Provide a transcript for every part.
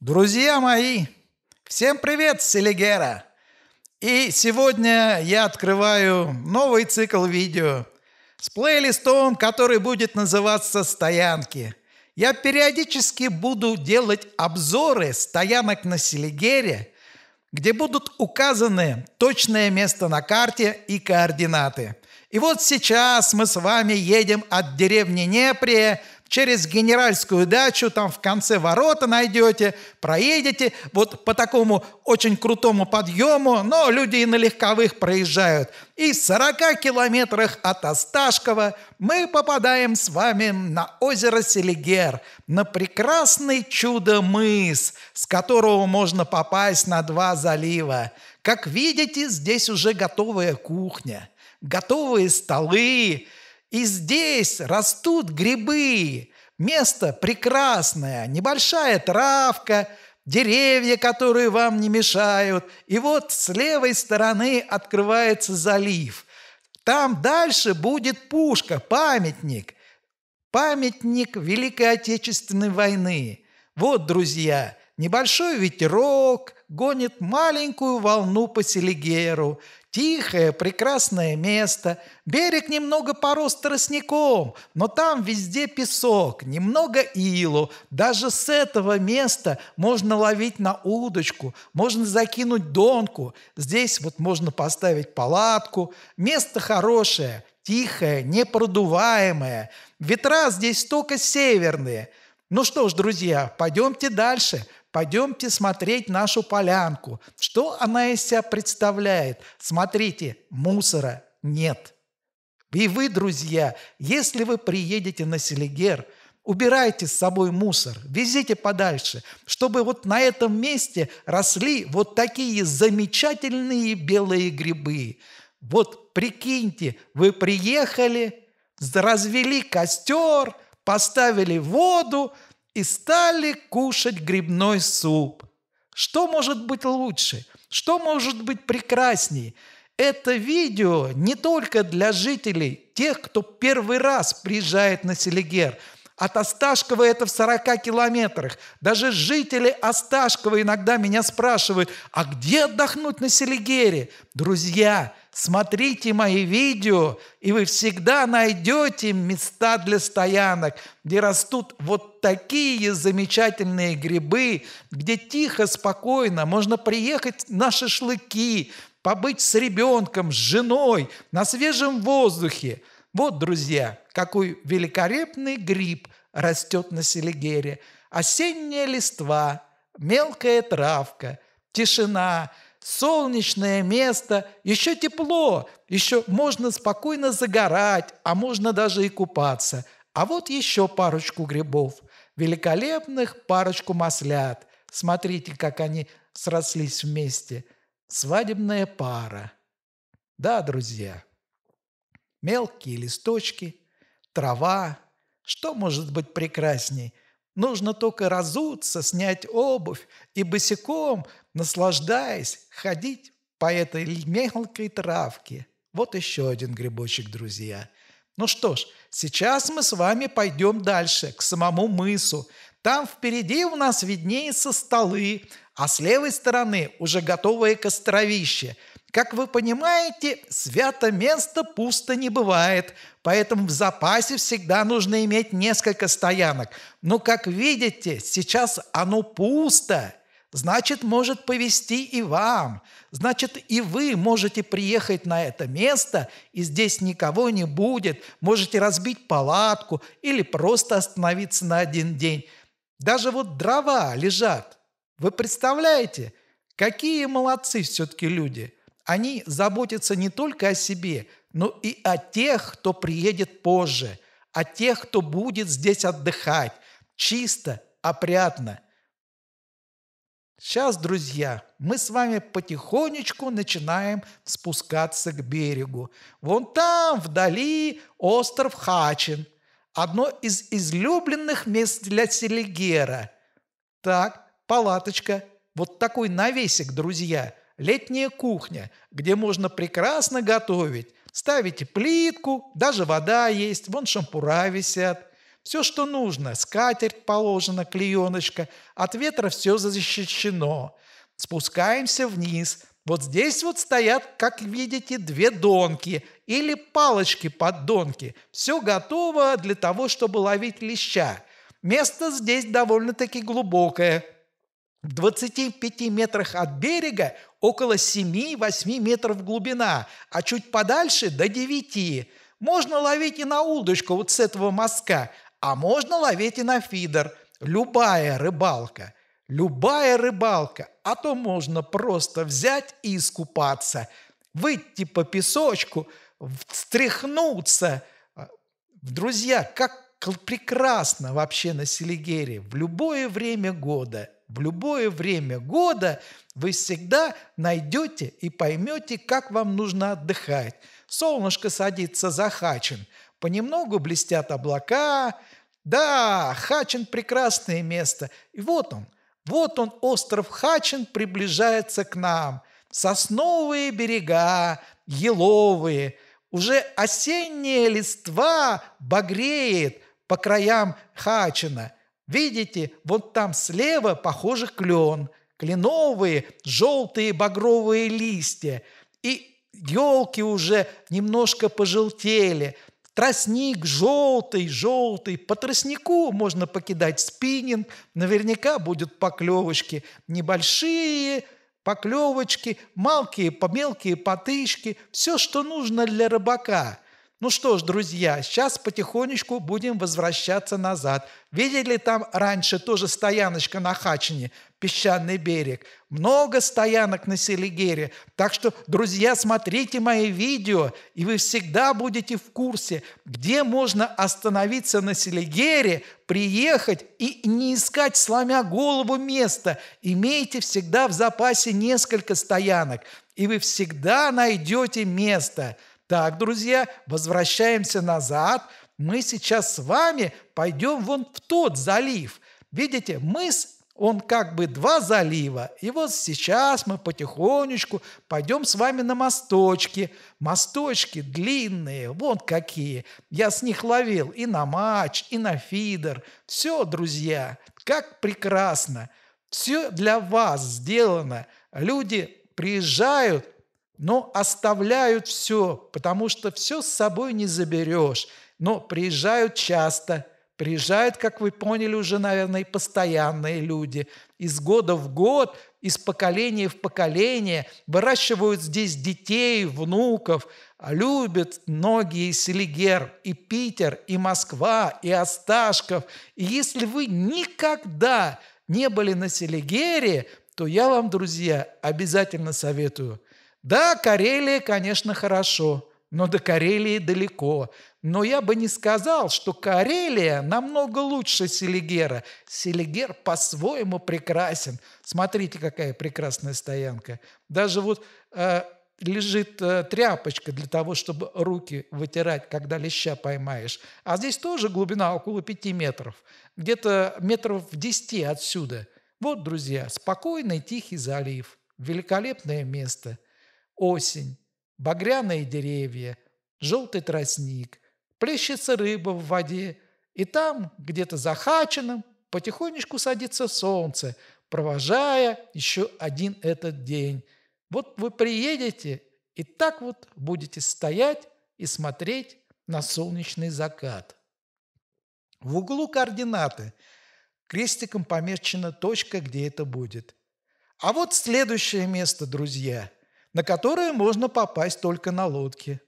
Друзья мои, всем привет, с Селигера! И сегодня я открываю новый цикл видео с плейлистом, который будет называться «Стоянки». Я периодически буду делать обзоры стоянок на Селигере, где будут указаны точное место на карте и координаты. И вот сейчас мы с вами едем от деревни Неприя через генеральскую дачу, там в конце ворота найдете, проедете вот по такому очень крутому подъему, но люди и на легковых проезжают. И в 40 километрах от Осташкова мы попадаем с вами на озеро Селигер, на прекрасный чудо-мыс, с которого можно попасть на два залива. Как видите, здесь уже готовая кухня, готовые столы, и здесь растут грибы. Место прекрасное, небольшая травка, деревья, которые вам не мешают. И вот с левой стороны открывается залив. Там дальше будет пушка, памятник. Памятник Великой Отечественной войны. Вот, друзья, небольшой ветерок гонит маленькую волну по Селигеру. Тихое, прекрасное место. Берег немного порос тростником, но там везде песок, немного илу. Даже с этого места можно ловить на удочку, можно закинуть донку. Здесь вот можно поставить палатку. Место хорошее, тихое, непродуваемое. Ветра здесь только северные. Ну что ж, друзья, пойдемте дальше – Пойдемте смотреть нашу полянку. Что она из себя представляет? Смотрите, мусора нет. И вы, друзья, если вы приедете на Селигер, убирайте с собой мусор, везите подальше, чтобы вот на этом месте росли вот такие замечательные белые грибы. Вот прикиньте, вы приехали, развели костер, поставили воду, и стали кушать грибной суп. Что может быть лучше? Что может быть прекрасней? Это видео не только для жителей, тех, кто первый раз приезжает на Селигер – от Осташкова это в 40 километрах. Даже жители Осташкова иногда меня спрашивают, а где отдохнуть на Селигере? Друзья, смотрите мои видео, и вы всегда найдете места для стоянок, где растут вот такие замечательные грибы, где тихо, спокойно можно приехать на шашлыки, побыть с ребенком, с женой, на свежем воздухе – вот, друзья, какой великолепный гриб растет на селигере, осенняя листва, мелкая травка, тишина, солнечное место, еще тепло, еще можно спокойно загорать, а можно даже и купаться. А вот еще парочку грибов, великолепных парочку маслят. Смотрите, как они срослись вместе. Свадебная пара. Да, друзья, мелкие листочки, трава, что может быть прекрасней? Нужно только разуться, снять обувь и босиком, наслаждаясь, ходить по этой мелкой травке. Вот еще один грибочек, друзья. Ну что ж, сейчас мы с вами пойдем дальше, к самому мысу. Там впереди у нас виднеются столы, а с левой стороны уже готовое костровище – как вы понимаете, свято место пусто не бывает, поэтому в запасе всегда нужно иметь несколько стоянок. Но, как видите, сейчас оно пусто, значит, может повести и вам. Значит, и вы можете приехать на это место, и здесь никого не будет. Можете разбить палатку или просто остановиться на один день. Даже вот дрова лежат. Вы представляете, какие молодцы все-таки люди – они заботятся не только о себе, но и о тех, кто приедет позже, о тех, кто будет здесь отдыхать, чисто, опрятно. Сейчас, друзья, мы с вами потихонечку начинаем спускаться к берегу. Вон там, вдали, остров Хачин. Одно из излюбленных мест для селигера. Так, палаточка. Вот такой навесик, друзья – летняя кухня, где можно прекрасно готовить. Ставите плитку, даже вода есть, вон шампура висят. Все, что нужно, скатерть положена, клееночка, от ветра все защищено. Спускаемся вниз. Вот здесь вот стоят, как видите, две донки или палочки под донки. Все готово для того, чтобы ловить леща. Место здесь довольно-таки глубокое, в 25 метрах от берега около 7-8 метров глубина, а чуть подальше до 9. Можно ловить и на удочку вот с этого мазка, а можно ловить и на фидер. Любая рыбалка. Любая рыбалка. А то можно просто взять и искупаться. Выйти по песочку, встряхнуться. Друзья, как прекрасно вообще на Селигере в любое время года – в любое время года вы всегда найдете и поймете, как вам нужно отдыхать. Солнышко садится за Хачин, понемногу блестят облака. Да, Хачин – прекрасное место. И вот он, вот он, остров Хачин приближается к нам. Сосновые берега, еловые, уже осенняя листва багреет по краям Хачина – Видите, вот там слева, похоже, клен, кленовые, желтые багровые листья. И елки уже немножко пожелтели. Тростник желтый, желтый. По тростнику можно покидать спиннинг. Наверняка будут поклевочки небольшие, поклевочки, малкие, мелкие потычки. Все, что нужно для рыбака – ну что ж, друзья, сейчас потихонечку будем возвращаться назад. Видели там раньше тоже стояночка на Хачине, песчаный берег. Много стоянок на Селигере. Так что, друзья, смотрите мои видео, и вы всегда будете в курсе, где можно остановиться на Селигере, приехать и не искать, сломя голову, место. Имейте всегда в запасе несколько стоянок, и вы всегда найдете место – так, друзья, возвращаемся назад. Мы сейчас с вами пойдем вон в тот залив. Видите, мыс он как бы два залива. И вот сейчас мы потихонечку пойдем с вами на мосточки. Мосточки длинные, вот какие. Я с них ловил и на матч, и на фидер. Все, друзья, как прекрасно. Все для вас сделано. Люди приезжают но оставляют все, потому что все с собой не заберешь. Но приезжают часто, приезжают, как вы поняли уже, наверное, постоянные люди. Из года в год, из поколения в поколение выращивают здесь детей, внуков, а любят многие Селигер, и Питер, и Москва, и Осташков. И если вы никогда не были на Селигере, то я вам, друзья, обязательно советую – да, Карелия, конечно, хорошо, но до Карелии далеко. Но я бы не сказал, что Карелия намного лучше Селигера. Селигер по-своему прекрасен. Смотрите, какая прекрасная стоянка. Даже вот э, лежит э, тряпочка для того, чтобы руки вытирать, когда леща поймаешь. А здесь тоже глубина около 5 метров. Где-то метров в 10 отсюда. Вот, друзья, спокойный тихий залив. Великолепное место – осень, багряные деревья, желтый тростник, плещется рыба в воде, и там, где-то за Хачином, потихонечку садится солнце, провожая еще один этот день. Вот вы приедете и так вот будете стоять и смотреть на солнечный закат. В углу координаты крестиком помечена точка, где это будет. А вот следующее место, друзья – на которые можно попасть только на лодке.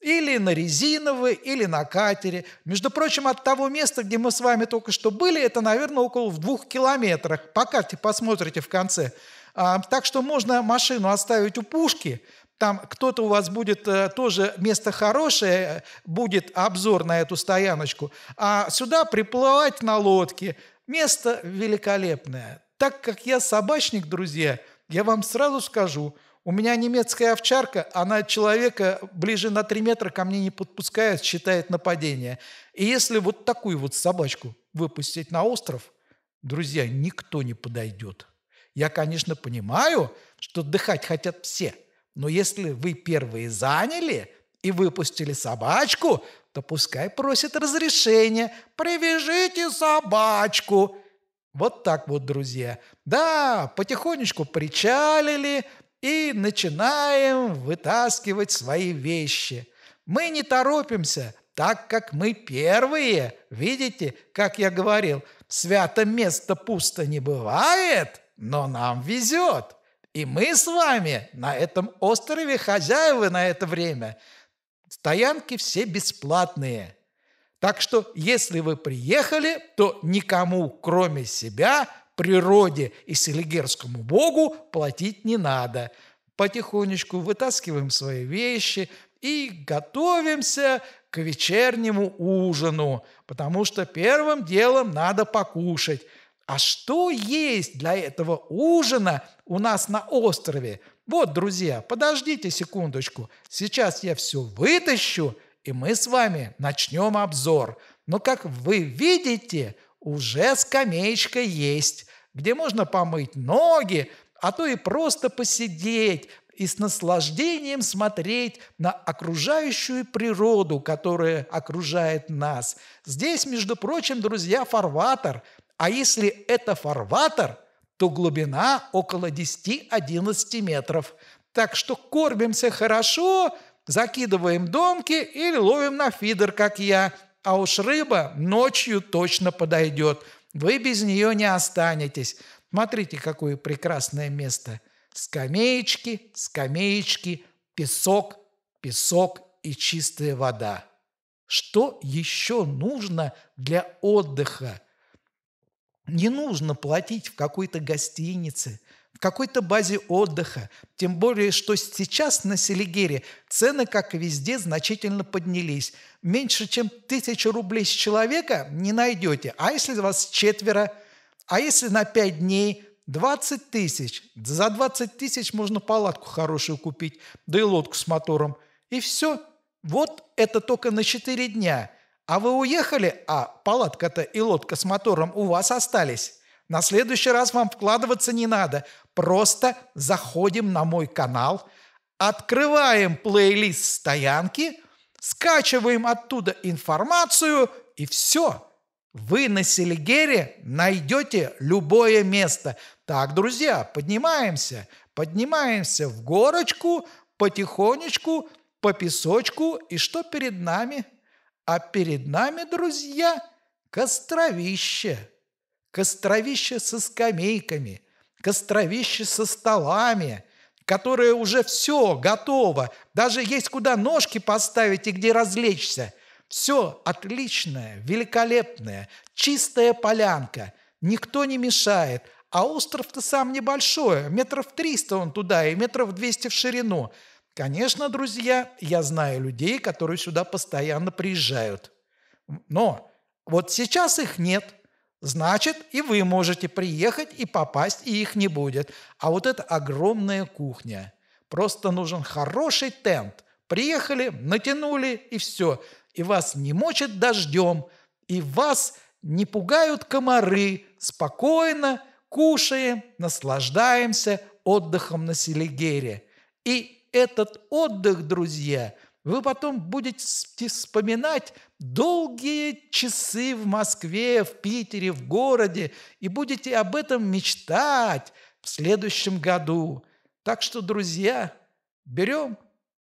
Или на резиновой, или на катере. Между прочим, от того места, где мы с вами только что были, это, наверное, около в двух километрах. По карте посмотрите в конце. А, так что можно машину оставить у пушки, там кто-то у вас будет э, тоже место хорошее, э, будет обзор на эту стояночку, а сюда приплывать на лодке. Место великолепное. Так как я собачник, друзья, я вам сразу скажу – у меня немецкая овчарка, она человека ближе на 3 метра ко мне не подпускает, считает нападение. И если вот такую вот собачку выпустить на остров, друзья, никто не подойдет. Я, конечно, понимаю, что отдыхать хотят все, но если вы первые заняли и выпустили собачку, то пускай просит разрешения «Привяжите собачку!» Вот так вот, друзья. Да, потихонечку причалили, и начинаем вытаскивать свои вещи. Мы не торопимся, так как мы первые. Видите, как я говорил, свято место пусто не бывает, но нам везет. И мы с вами на этом острове хозяева на это время. Стоянки все бесплатные. Так что, если вы приехали, то никому, кроме себя, природе и селигерскому богу платить не надо. Потихонечку вытаскиваем свои вещи и готовимся к вечернему ужину, потому что первым делом надо покушать. А что есть для этого ужина у нас на острове? Вот, друзья, подождите секундочку. Сейчас я все вытащу, и мы с вами начнем обзор. Но, как вы видите, уже скамеечка есть, где можно помыть ноги, а то и просто посидеть и с наслаждением смотреть на окружающую природу, которая окружает нас. Здесь, между прочим, друзья, фарватер. А если это фарватер, то глубина около 10-11 метров. Так что кормимся хорошо, закидываем донки или ловим на фидер, как я – а уж рыба ночью точно подойдет. Вы без нее не останетесь. Смотрите, какое прекрасное место. Скамеечки, скамеечки, песок, песок и чистая вода. Что еще нужно для отдыха? Не нужно платить в какой-то гостинице – в какой-то базе отдыха. Тем более, что сейчас на Селигере цены, как и везде, значительно поднялись. Меньше, чем тысячу рублей с человека не найдете. А если вас четверо? А если на пять дней? 20 тысяч. За 20 тысяч можно палатку хорошую купить, да и лодку с мотором. И все. Вот это только на 4 дня. А вы уехали, а палатка-то и лодка с мотором у вас остались. На следующий раз вам вкладываться не надо. Просто заходим на мой канал, открываем плейлист стоянки, скачиваем оттуда информацию и все. Вы на Селигере найдете любое место. Так, друзья, поднимаемся, поднимаемся в горочку, потихонечку, по песочку. И что перед нами? А перед нами, друзья, костровище костровище со скамейками, костровище со столами, которое уже все готово, даже есть куда ножки поставить и где развлечься. Все отличное, великолепное, чистая полянка, никто не мешает, а остров-то сам небольшой, метров триста он туда и метров двести в ширину. Конечно, друзья, я знаю людей, которые сюда постоянно приезжают. Но вот сейчас их нет – Значит, и вы можете приехать и попасть, и их не будет. А вот это огромная кухня. Просто нужен хороший тент. Приехали, натянули, и все. И вас не мочит дождем, и вас не пугают комары. Спокойно кушаем, наслаждаемся отдыхом на Селигере. И этот отдых, друзья – вы потом будете вспоминать долгие часы в Москве, в Питере, в городе, и будете об этом мечтать в следующем году. Так что, друзья, берем,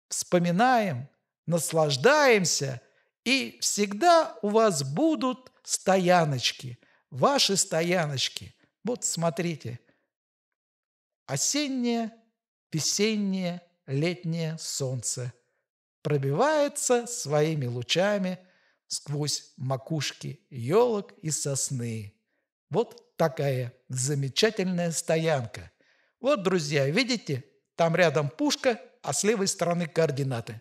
вспоминаем, наслаждаемся, и всегда у вас будут стояночки, ваши стояночки. Вот смотрите, осеннее, весеннее, летнее солнце – пробивается своими лучами сквозь макушки елок и сосны. Вот такая замечательная стоянка. Вот, друзья, видите, там рядом пушка, а с левой стороны координаты.